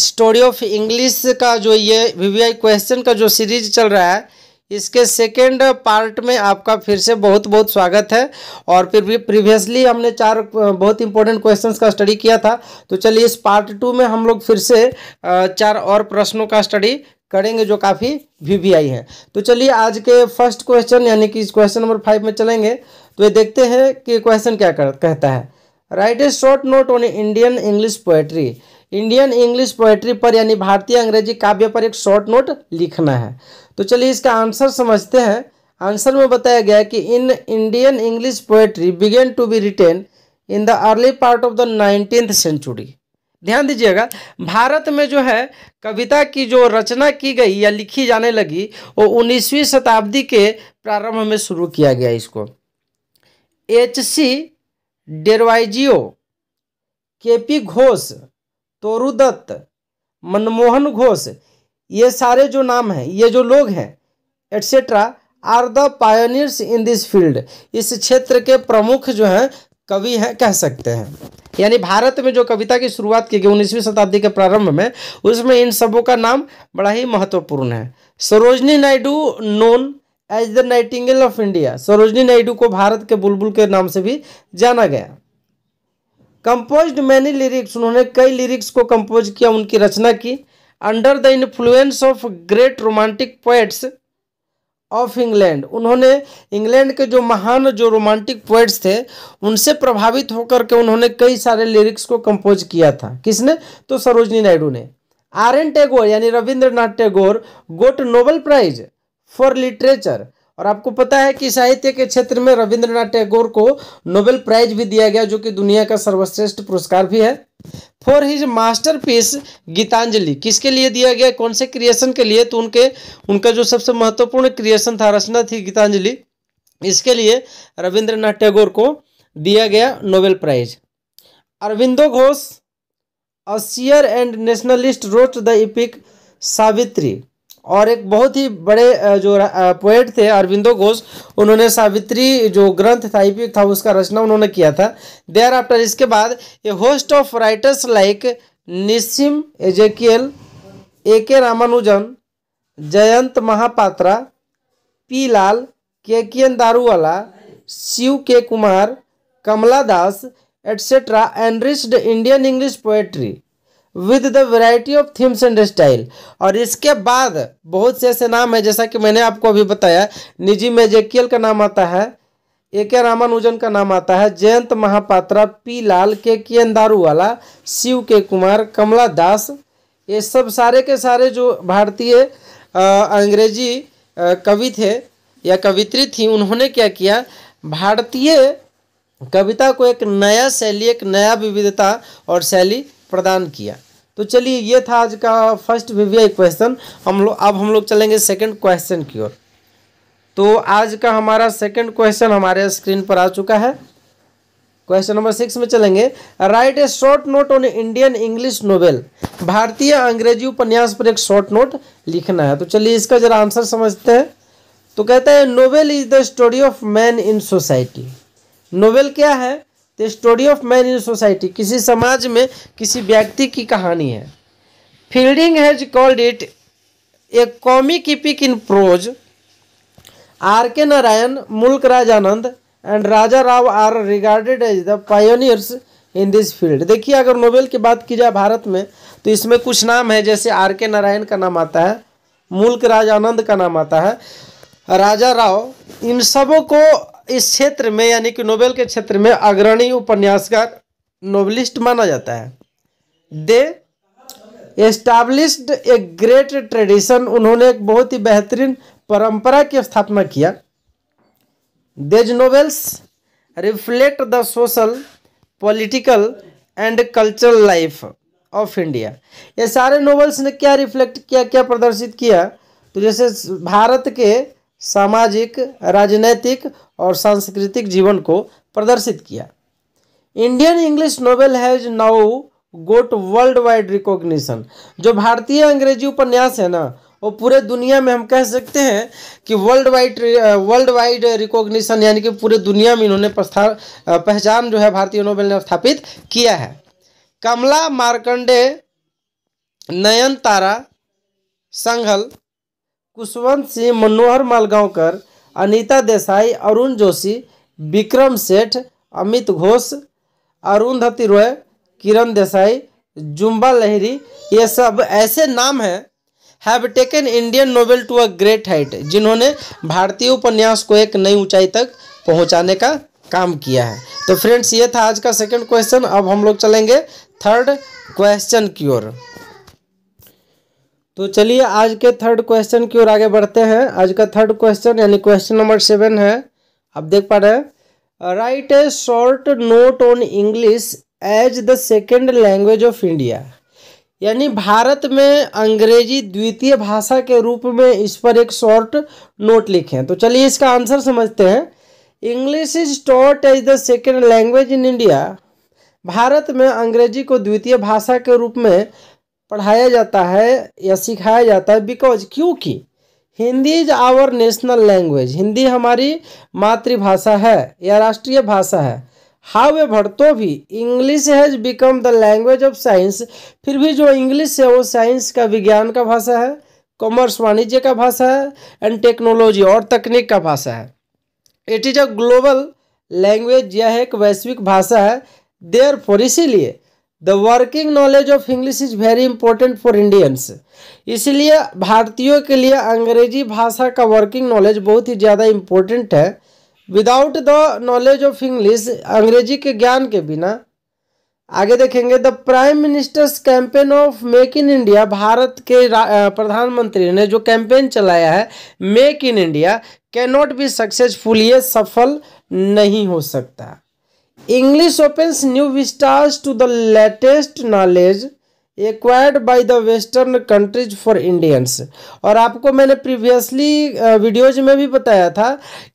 story of English का जो ये वी क्वेश्चन का जो सीरीज चल रहा है इसके सेकेंड पार्ट में आपका फिर से बहुत बहुत स्वागत है और फिर भी प्रीवियसली हमने चार बहुत इंपॉर्टेंट क्वेश्चंस का स्टडी किया था तो चलिए इस पार्ट टू में हम लोग फिर से चार और प्रश्नों का स्टडी करेंगे जो काफ़ी वी वी आई है तो चलिए आज के फर्स्ट क्वेश्चन यानी कि क्वेश्चन नंबर फाइव में चलेंगे तो ये देखते हैं कि क्वेश्चन क्या कर, कहता है write a short note on Indian English poetry Indian English poetry पर यानी भारतीय अंग्रेजी काव्य पर एक शॉर्ट नोट लिखना है तो चलिए इसका आंसर समझते हैं आंसर में बताया गया कि in Indian English poetry began to be written in the early part of the nineteenth century ध्यान दीजिएगा भारत में जो है कविता की जो रचना की गई या लिखी जाने लगी वो उन्नीसवीं शताब्दी के प्रारंभ में शुरू किया गया इसको H C Derozio K P Ghosh Toru Dutt Manmohan Ghosh ये सारे जो नाम हैं ये जो लोग हैं etcetera are the pioneers in this field इस क्षेत्र के प्रमुख जो हैं कवि हैं कह सकते हैं यानी भारत में जो कविता की शुरुआत की गई उन्नीसवीं शताब्दी के प्रारंभ में उसमें इन सबों का नाम बड़ा ही महत्वपूर्ण है Sarojini Naidu known as the nightingale of India Sarojini Naidu को भारत के बुलबुल के नाम से भी जाना गया कंपोज्ड मैनी लिरिक्स उन्होंने कई लिरिक्स को कंपोज किया उनकी रचना की under the influence of great romantic poets of England उन्होंने इंग्लैंड के जो महान जो रोमांटिक पोइट्स थे उनसे प्रभावित होकर के उन्होंने कई सारे लिरिक्स को कंपोज किया था किसने तो सरोजनी नायडू ने आर एन टैगोर यानी Rabindranath Tagore got Nobel prize for literature और आपको पता है कि साहित्य के क्षेत्र में रविंद्रनाथ टैगोर को नोबेल प्राइज भी दिया गया जो कि दुनिया का सर्वश्रेष्ठ पुरस्कार भी है फॉर हिज मास्टरपीस गीतांजलि किसके लिए दिया गया कौन से क्रिएशन के लिए तो उनके उनका जो सबसे महत्वपूर्ण क्रिएशन था रचना थी गीतांजलि इसके लिए रविंद्रनाथ टैगोर को दिया गया Nobel prize Aurobindo Ghosh a seer and nationalist wrote the epic Savitri और एक बहुत ही बड़े जो पोएट थे अरविंदो घोष उन्होंने सावित्री जो ग्रंथ था इपिक था उसका रचना उन्होंने किया था देयर आफ्टर इसके बाद a host of writers like Nissim Ezekiel A K Ramanujan Jayanta Mahapatra P Lal K N Daruwalla Shiv K Kumar Kamala Das etcetera enriched Indian English poetry with the variety of themes and style और इसके बाद बहुत से ऐसे नाम है जैसा कि मैंने आपको अभी बताया निजी मेजेकियल का नाम आता है ए के रामानुजन का नाम आता है जयंत महापात्रा पी लाल के के दारूवाला शिव के कुमार कमला दास ये सब सारे के सारे जो भारतीय अंग्रेजी कवि थे या कवित्री थी उन्होंने क्या किया भारतीय कविता को एक नया शैली एक नया विविधता और शैली प्रदान किया तो चलिए ये था आज का फर्स्ट वीवीआई क्वेश्चन हम लोग अब हम लोग चलेंगे सेकंड क्वेश्चन की ओर तो आज का हमारा सेकंड क्वेश्चन हमारे स्क्रीन पर आ चुका है क्वेश्चन नंबर सिक्स में चलेंगे write a short note on Indian English novel भारतीय अंग्रेजी उपन्यास पर एक शॉर्ट नोट लिखना है तो चलिए इसका जरा आंसर समझते हैं तो कहता है novel is the story of man in society novel क्या है the story of man in society किसी समाज में किसी व्यक्ति की कहानी है Fielding has called it a comic epic in prose R K Narayan Mulk Raj Anand and Raja Rao are regarded as the pioneers in this field देखिए अगर नोबेल की बात की जाए भारत में तो इसमें कुछ नाम है जैसे आर के नारायण का नाम आता है मुल्क राजानंद का नाम आता है राजा राव इन सबों को इस क्षेत्र में यानी कि नोबेल के क्षेत्र में अग्रणी उपन्यासकार नोबलिस्ट माना जाता है they established a great tradition उन्होंने एक बहुत ही बेहतरीन परंपरा की स्थापना किया these novels reflect the social political and cultural life of India ये सारे नोवेल्स ने क्या रिफ्लेक्ट किया क्या प्रदर्शित किया तो जैसे भारत के सामाजिक राजनैतिक और सांस्कृतिक जीवन को प्रदर्शित किया Indian English novel has now got worldwide recognition जो भारतीय अंग्रेजी उपन्यास है ना वो पूरे दुनिया में हम कह सकते हैं कि worldwide worldwide recognition यानी कि पूरे दुनिया में इन्होंने पहचान जो है भारतीय नोबेल ने स्थापित किया है कमला मार्कंडे नयन तारा संघल कुशवंत सिंह मनोहर मालगांवकर अनीता देसाई अरुण जोशी विक्रम सेठ अमित घोष अरुंधति रॉय किरण देसाई जुम्बा लहरी ये सब ऐसे नाम हैं have taken Indian novel to a great height जिन्होंने भारतीय उपन्यास को एक नई ऊंचाई तक पहुंचाने का काम किया है तो फ्रेंड्स ये था आज का सेकंड क्वेश्चन अब हम लोग चलेंगे थर्ड क्वेश्चन की ओर तो चलिए आज के थर्ड क्वेश्चन की ओर आगे बढ़ते हैं आज का थर्ड क्वेश्चन यानी क्वेश्चन नंबर सेवन है आप देख पा रहे हैं write a short note on English as the second language of India यानी भारत में अंग्रेजी द्वितीय भाषा के रूप में इस पर एक शॉर्ट नोट लिखें तो चलिए इसका आंसर समझते हैं English is taught as the second language in India Bharat में अंग्रेजी को द्वितीय भाषा के रूप में पढ़ाया जाता है या सिखाया जाता है बिकॉज क्योंकि Hindi is our national language Hindi हमारी मातृभाषा है या राष्ट्रीय भाषा है हाउ एवर तो भी English has become the language of science फिर भी जो इंग्लिश है वो साइंस का विज्ञान का भाषा है कॉमर्स वाणिज्य का भाषा है एंड टेक्नोलॉजी और तकनीक का भाषा है it is a global language यह एक वैश्विक भाषा है देयर फॉर इसीलिए the working knowledge of English is very important for Indians इसलिए भारतीयों के लिए अंग्रेजी भाषा का वर्किंग नॉलेज बहुत ही ज़्यादा इम्पोर्टेंट है without the knowledge of English अंग्रेजी के ज्ञान के बिना आगे देखेंगे the prime minister's campaign of make in India भारत के प्रधानमंत्री ने जो कैंपेन चलाया है make in India cannot be successful ये सफल नहीं हो सकता English opens new vistas to the latest knowledge acquired by the western countries for Indians और आपको मैंने प्रीवियसली वीडियोज में भी बताया था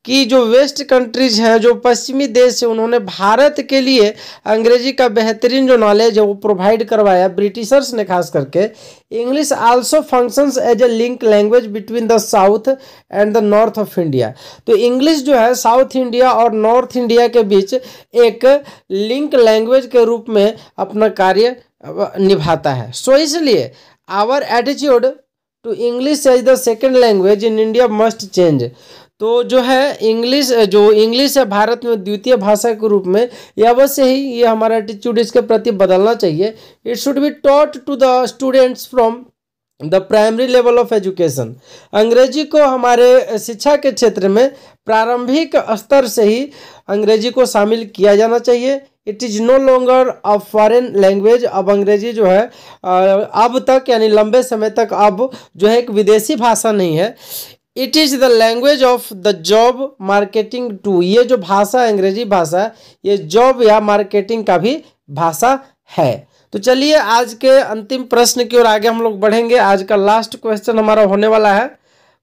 कि जो वेस्ट कंट्रीज हैं जो पश्चिमी देश हैं उन्होंने भारत के लिए अंग्रेजी का बेहतरीन जो नॉलेज है वो प्रोवाइड करवाया ब्रिटिशर्स ने खास करके English also functions as a link language between the south and the north of India तो इंग्लिश जो है साउथ इंडिया और नॉर्थ इंडिया के बीच एक लिंक लैंग्वेज के रूप में अपना कार्य निभाता है सो इसलिए our attitude to English as the second language in India must change तो जो है इंग्लिश जो इंग्लिश है भारत में द्वितीय भाषा के रूप में यह अवश्य ही ये हमारा एटीट्यूड इसके प्रति बदलना चाहिए it should be taught to the students from the primary level of education अंग्रेजी को हमारे शिक्षा के क्षेत्र में प्रारंभिक स्तर से ही अंग्रेजी को शामिल किया जाना चाहिए it is no longer a foreign language अब अंग्रेजी जो है अब तक यानी लंबे समय तक अब जो है एक विदेशी भाषा नहीं है it is the language of the job marketing too ये जो भाषा अंग्रेजी भाषा है ये जॉब या मार्केटिंग का भी भाषा है तो चलिए आज के अंतिम प्रश्न की ओर आगे हम लोग बढ़ेंगे आज का लास्ट क्वेश्चन हमारा होने वाला है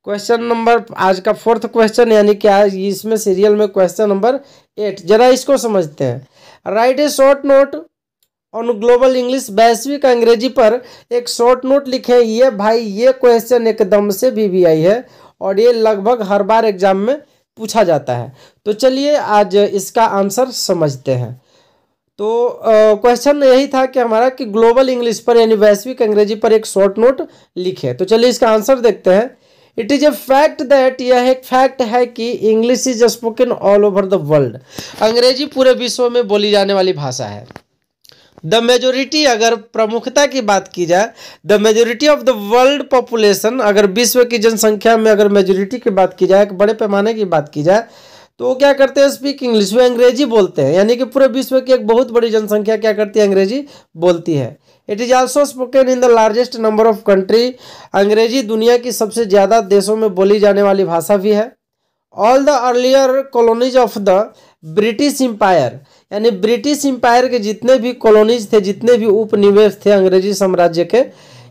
क्वेश्चन नंबर आज का फोर्थ क्वेश्चन यानी कि आज इसमें सीरियल में क्वेश्चन नंबर एट जरा इसको समझते हैं write a short note on global English वैश्विक अंग्रेजी पर एक शॉर्ट नोट लिखे ये भाई ये क्वेश्चन एकदम से आई है और ये लगभग हर बार एग्जाम में पूछा जाता है तो चलिए आज इसका आंसर समझते हैं तो क्वेश्चन यही था कि हमारा कि ग्लोबल इंग्लिश पर यानी वैश्विक अंग्रेजी पर एक शॉर्ट नोट लिखे तो चलिए इसका आंसर देखते हैं it is a fact that यह एक फैक्ट है कि English is spoken all over the world अंग्रेजी पूरे विश्व में बोली जाने वाली भाषा है द मेजोरिटी अगर प्रमुखता की बात की जाए the majority of the world population अगर विश्व की जनसंख्या में अगर मेजोरिटी की बात की जाए बड़े पैमाने की बात की जाए तो वो क्या करते हैं स्पीक इंग्लिश वो अंग्रेजी बोलते हैं यानी कि पूरे विश्व की एक बहुत बड़ी जनसंख्या क्या करती है अंग्रेजी बोलती है it is also spoken in the largest number of country अंग्रेजी दुनिया की सबसे ज़्यादा देशों में बोली जाने वाली भाषा भी है all the earlier colonies of the British empire यानी ब्रिटिश एम्पायर के जितने भी कॉलोनीज थे जितने भी उपनिवेश थे अंग्रेजी साम्राज्य के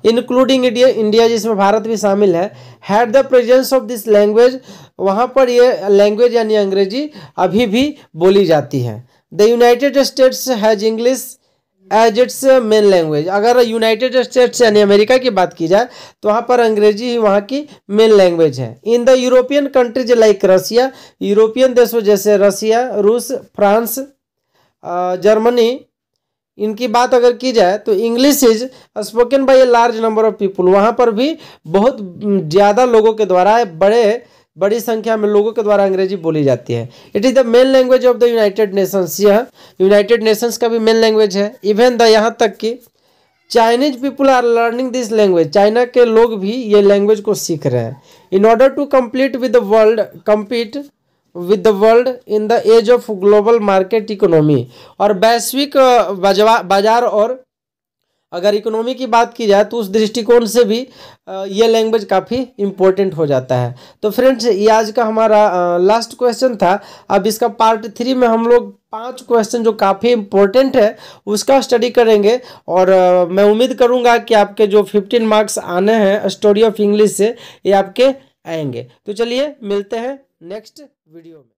इंक्लूडिंग इंडिया इंडिया जिसमें भारत भी शामिल है had the presence of this language वहाँ पर ये लैंग्वेज यानी अंग्रेजी अभी भी बोली जाती है the United States has English as its main language अगर यूनाइटेड स्टेट्स यानी अमेरिका की बात की जाए तो वहाँ पर अंग्रेजी ही वहाँ की मेन लैंग्वेज है in the European countries like Russia European देशों जैसे रसिया रूस फ्रांस जर्मनी इनकी बात अगर की जाए तो English is spoken by a large number of people वहाँ पर भी बहुत ज़्यादा लोगों के द्वारा बड़े बड़ी संख्या में लोगों के द्वारा अंग्रेजी बोली जाती है it is the main language of the United Nations यह यूनाइटेड नेशंस का भी मेन लैंग्वेज है इवन द यहाँ तक कि Chinese people are learning this language China के लोग भी ये लैंग्वेज को सीख रहे हैं in order to complete with the world compete with the world in the age of global market economy और वैश्विक बाजार और अगर इकोनॉमी की बात की जाए तो उस दृष्टिकोण से भी ये लैंग्वेज काफ़ी इम्पोर्टेंट हो जाता है तो फ्रेंड्स ये आज का हमारा लास्ट क्वेश्चन था अब इसका पार्ट थ्री में हम लोग पांच क्वेश्चन जो काफ़ी इम्पोर्टेंट है उसका स्टडी करेंगे और मैं उम्मीद करूंगा कि आपके जो फिफ्टीन मार्क्स आने हैं स्टोरी ऑफ इंग्लिश से ये आपके आएंगे तो चलिए मिलते हैं नेक्स्ट वीडियो में